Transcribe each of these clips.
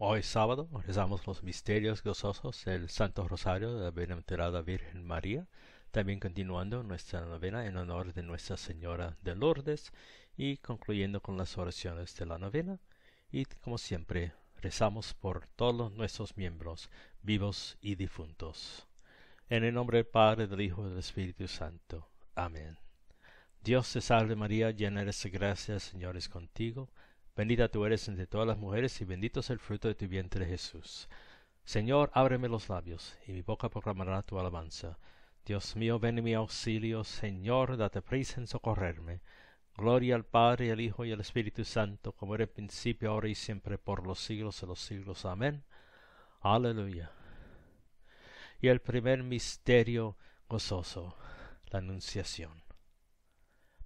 Hoy sábado rezamos los misterios gozosos del Santo Rosario de la Bienaventurada Virgen María, también continuando nuestra novena en honor de Nuestra Señora de Lourdes y concluyendo con las oraciones de la novena. Y como siempre, rezamos por todos nuestros miembros, vivos y difuntos. En el nombre del Padre, del Hijo y del Espíritu Santo. Amén. Dios te salve María, llena eres de gracia, Señores, contigo Bendita tú eres entre todas las mujeres y bendito es el fruto de tu vientre Jesús. Señor, ábreme los labios, y mi boca proclamará tu alabanza. Dios mío, ven en mi auxilio. Señor, date prisa en socorrerme. Gloria al Padre, al Hijo y al Espíritu Santo, como era en principio, ahora y siempre, por los siglos de los siglos. Amén. Aleluya. Y el primer misterio gozoso, la Anunciación.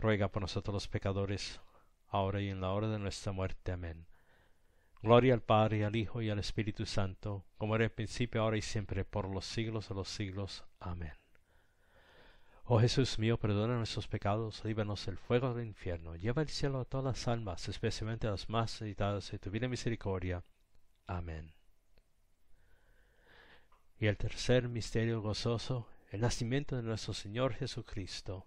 ruega por nosotros los pecadores, ahora y en la hora de nuestra muerte. Amén. Gloria al Padre, al Hijo y al Espíritu Santo, como era el principio, ahora y siempre, por los siglos de los siglos. Amén. Oh Jesús mío, perdona nuestros pecados, líbranos del fuego del infierno, lleva al cielo a todas las almas, especialmente a las más necesitadas de tu vida misericordia. Amén. Y el tercer misterio gozoso, el nacimiento de nuestro Señor Jesucristo.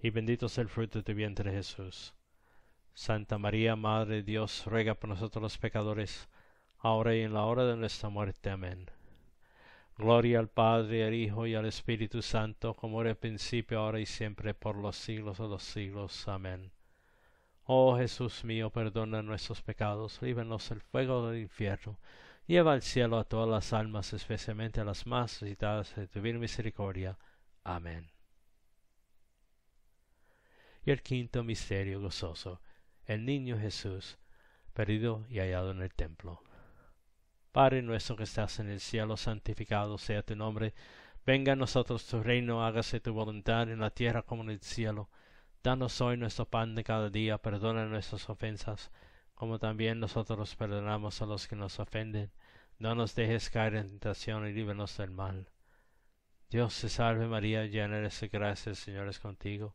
y bendito es el fruto de tu vientre Jesús. Santa María, Madre de Dios, ruega por nosotros los pecadores, ahora y en la hora de nuestra muerte. Amén. Gloria al Padre, al Hijo y al Espíritu Santo, como era el principio, ahora y siempre, por los siglos de los siglos. Amén. Oh Jesús mío, perdona nuestros pecados, líbenos del fuego del infierno, lleva al cielo a todas las almas, especialmente a las más necesitadas de tu misericordia. Amén y el quinto misterio gozoso, el niño Jesús, perdido y hallado en el templo. Padre nuestro que estás en el cielo, santificado sea tu nombre, venga a nosotros tu reino, hágase tu voluntad en la tierra como en el cielo. Danos hoy nuestro pan de cada día, perdona nuestras ofensas, como también nosotros perdonamos a los que nos ofenden. No nos dejes caer en tentación y líbranos del mal. Dios te salve María, llena eres de gracia, el Señor es contigo.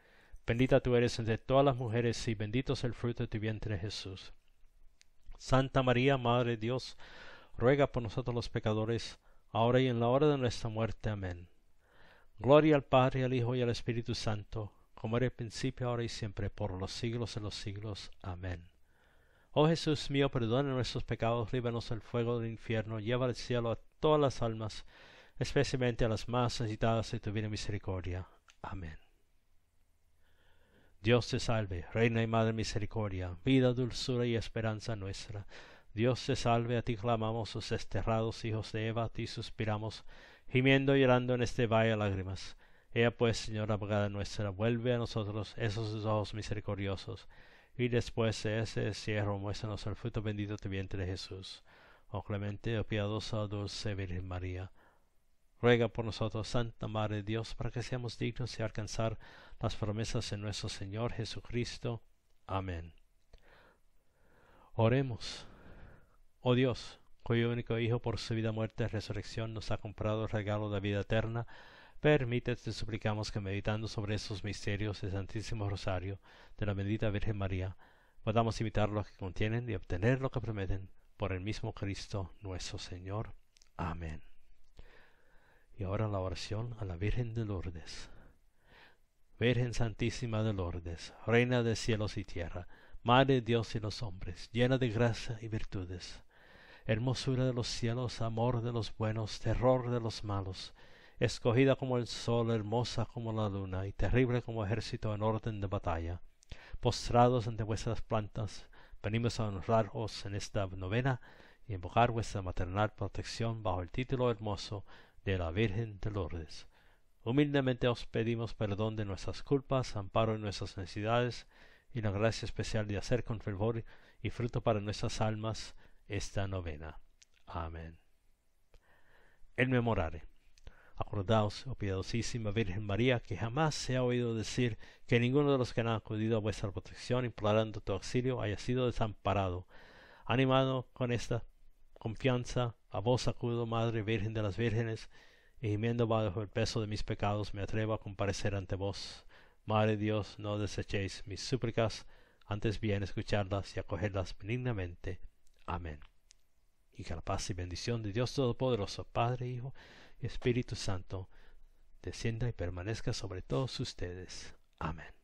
Bendita tú eres entre todas las mujeres y bendito es el fruto de tu vientre Jesús. Santa María, Madre de Dios, ruega por nosotros los pecadores, ahora y en la hora de nuestra muerte. Amén. Gloria al Padre, al Hijo y al Espíritu Santo, como era el principio, ahora y siempre, por los siglos de los siglos. Amén. Oh Jesús mío, perdona nuestros pecados, líbranos del fuego del infierno, lleva al cielo a todas las almas, especialmente a las más necesitadas de tu vida misericordia. Amén. Dios te salve, Reina y Madre Misericordia, vida, dulzura y esperanza nuestra. Dios te salve, a ti clamamos los esterrados hijos de Eva, a ti suspiramos, gimiendo y llorando en este valle lágrimas. Ea pues, Señora abogada nuestra, vuelve a nosotros esos ojos misericordiosos, y después de ese cierro muéstranos el fruto bendito de vientre de Jesús. Oh clemente, oh piadosa, dulce Virgen María Ruega por nosotros, Santa Madre de Dios, para que seamos dignos de alcanzar las promesas de nuestro Señor Jesucristo. Amén. Oremos. Oh Dios, cuyo único Hijo por su vida, muerte y resurrección nos ha comprado el regalo de la vida eterna, permítete suplicamos que meditando sobre estos misterios del Santísimo Rosario de la bendita Virgen María, podamos imitar lo que contienen y obtener lo que prometen por el mismo Cristo nuestro Señor. Amén y ahora la oración a la Virgen de Lourdes. Virgen Santísima de Lourdes, Reina de cielos y tierra, Madre de Dios y los hombres, llena de gracia y virtudes, hermosura de los cielos, amor de los buenos, terror de los malos, escogida como el sol, hermosa como la luna, y terrible como ejército en orden de batalla. Postrados ante vuestras plantas, venimos a honraros en esta novena y invocar vuestra maternal protección bajo el título hermoso de la Virgen de Lourdes. Humildemente os pedimos perdón de nuestras culpas, amparo en nuestras necesidades y la gracia especial de hacer con fervor y fruto para nuestras almas esta novena. Amén. El memorare. Acordaos, oh piadosísima Virgen María, que jamás se ha oído decir que ninguno de los que han acudido a vuestra protección implorando tu auxilio haya sido desamparado. Animado con esta confianza, a vos acudo, Madre Virgen de las Vírgenes, y gimiendo bajo el peso de mis pecados me atrevo a comparecer ante vos. Madre Dios, no desechéis mis súplicas, antes bien escucharlas y acogerlas benignamente. Amén. Y que la paz y bendición de Dios Todopoderoso, Padre, Hijo y Espíritu Santo, descienda y permanezca sobre todos ustedes. Amén.